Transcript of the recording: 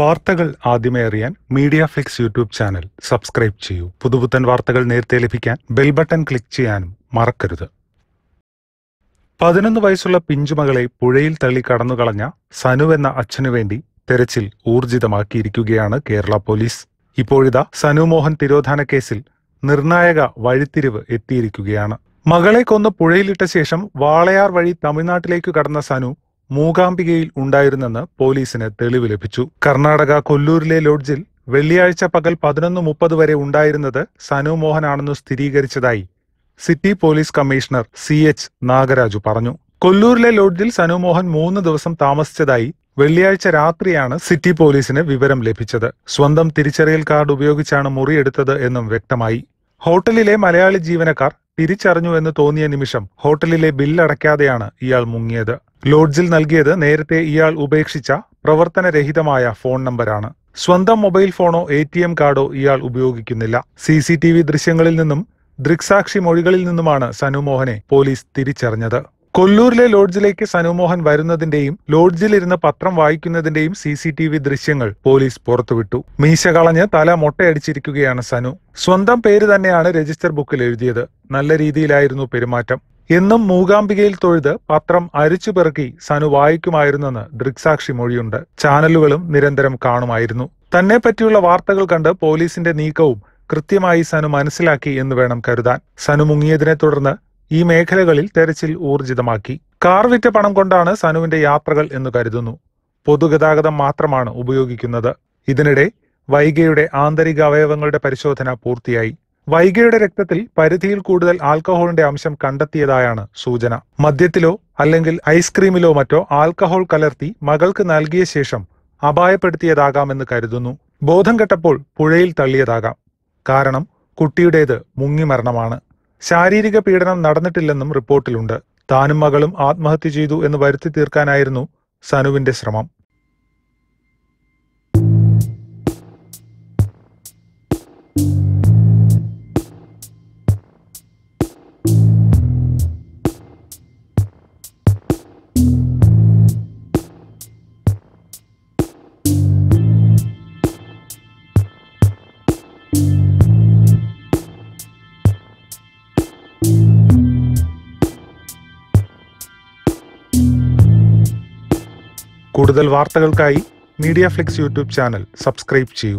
വാർത്തകൾ ആദ്യമേ അറിയാൻ Media Flix YouTube channel subscribe ചെയ്യൂ പുതുപുത്തൻ വാർത്തകൾ നേരത്തെ ലഭിക്കാൻ ബെൽ ബട്ടൺ ക്ലിക്ക് ചെയ്യാനും മറക്കരുത് പതിനൊന്ന് വയസ്സുള്ള പിഞ്ചുമകളെ പുഴയിൽ തള്ളി കടന്നുകളഞ്ഞ സനു എന്ന അച്ഛനു വേണ്ടി തെരച്ചിൽ ഊർജിതമാക്കിയിരിക്കുകയാണ് കേരള പോലീസ് ഇപ്പോഴിതാ സനു മോഹൻ തിരോധാന കേസിൽ നിർണായക വഴിത്തിരിവ് എത്തിയിരിക്കുകയാണ് മകളെ കൊന്ന് പുഴയിലിട്ട ശേഷം വാളയാർ വഴി തമിഴ്നാട്ടിലേക്ക് കടന്ന സനു മൂകാംബികയിൽ ഉണ്ടായിരുന്നെന്ന് പോലീസിന് തെളിവ് ലഭിച്ചു കർണാടക കൊല്ലൂരിലെ ലോഡ്ജിൽ വെള്ളിയാഴ്ച പകൽ പതിനൊന്ന് മുപ്പത് വരെ ഉണ്ടായിരുന്നത് സനു മോഹനാണെന്നു സ്ഥിരീകരിച്ചതായി city police commissioner C H Nagaraju പറഞ്ഞു കൊല്ലൂരിലെ ലോഡ്ജിൽ സനു മോഹൻ മൂന്ന് ദിവസം താമസിച്ചതായി വെള്ളിയാഴ്ച രാത്രിയാണ് സിറ്റി പോലീസിന് വിവരം ലഭിച്ചത് സ്വന്തം തിരിച്ചറിയൽ കാർഡ് ഉപയോഗിച്ചാണ് മുറിയെടുത്തത് എന്നും വ്യക്തമായി ഹോട്ടലിലെ മലയാളി ജീവനക്കാർ തിരിച്ചറിഞ്ഞു എന്ന് തോന്നിയ നിമിഷം ഹോട്ടലിലെ ബില്ലടയ്ക്കാതെയാണ് ഇയാൾ മുങ്ങിയത് ലോഡ്ജിൽ നൽകിയത് നേരത്തെ ഇയാൾ ഉപേക്ഷിച്ച പ്രവർത്തനരഹിതമായ ഫോൺ നമ്പറാണ് സ്വന്തം മൊബൈൽ ഫോണോ എ ടി എം കാർഡോ ഇയാൾ ഉപയോഗിക്കുന്നില്ല സി സി ടി വി ദൃശ്യങ്ങളിൽ നിന്നും ദൃക്സാക്ഷി മൊഴികളിൽ നിന്നുമാണ് സനുമോഹനെ പോലീസ് തിരിച്ചറിഞ്ഞത് കൊല്ലൂരിലെ ലോഡ്ജിലേക്ക് സനുമോഹൻ വരുന്നതിന്റെയും ലോഡ്ജിലിരുന്ന് പത്രം വായിക്കുന്നതിന്റെയും സി സി ടി വി ദൃശ്യങ്ങൾ പോലീസ് പുറത്തുവിട്ടു മീശ കളഞ്ഞ് തല മൊട്ടയടിച്ചിരിക്കുകയാണ് സനു സ്വന്തം പേര് തന്നെയാണ് രജിസ്റ്റർ ബുക്കിൽ എഴുതിയത് നല്ല രീതിയിലായിരുന്നു പെരുമാറ്റം എന്നും മൂകാംബികയിൽ തൊഴുത് പത്രം അരിച്ചു പിറക്കി സനു വായിക്കുമായിരുന്നെന്ന് ദൃക്സാക്ഷി മൊഴിയുണ്ട് ചാനലുകളും നിരന്തരം കാണുമായിരുന്നു തന്നെ പറ്റിയുള്ള വാർത്തകൾ കണ്ട് പോലീസിന്റെ നീക്കവും കൃത്യമായി സനു മനസ്സിലാക്കി എന്ന് വേണം കരുതാൻ സനു മുങ്ങിയതിനെ തുടർന്ന് ഈ മേഖലകളിൽ തെരച്ചിൽ ഊർജിതമാക്കി കാർ വിറ്റ പണം കൊണ്ടാണ് സനുവിന്റെ യാത്രകൾ എന്ന് കരുതുന്നു പൊതുഗതാഗതം മാത്രമാണ് ഉപയോഗിക്കുന്നത് ഇതിനിടെ വൈഗയുടെ ആന്തരിക അവയവങ്ങളുടെ പരിശോധന പൂർത്തിയായി വൈഗയുടെ രക്തത്തിൽ പരിധിയിൽ കൂടുതൽ ആൽക്കഹോളിന്റെ അംശം കണ്ടെത്തിയതായാണ് സൂചന മദ്യത്തിലോ അല്ലെങ്കിൽ ഐസ്ക്രീമിലോ മറ്റോ ആൽക്കഹോൾ കലർത്തി മകൾക്ക് നൽകിയ ശേഷം അപായപ്പെടുത്തിയതാകാമെന്ന് കരുതുന്നു ബോധം കെട്ടപ്പോൾ പുഴയിൽ തള്ളിയതാകാം കാരണം കുട്ടിയുടേത് മുങ്ങിമരണമാണ് ശാരീരിക പീഡനം നടന്നിട്ടില്ലെന്നും റിപ്പോർട്ടിലുണ്ട് താനും മകളും ആത്മഹത്യ ചെയ്തു എന്ന് വരുത്തി തീർക്കാനായിരുന്നു സനുവിന്റെ ശ്രമം കൂടുതൽ വാർത്തകൾക്കായി Media Flix YouTube channel subscribe ചെയ്യൂ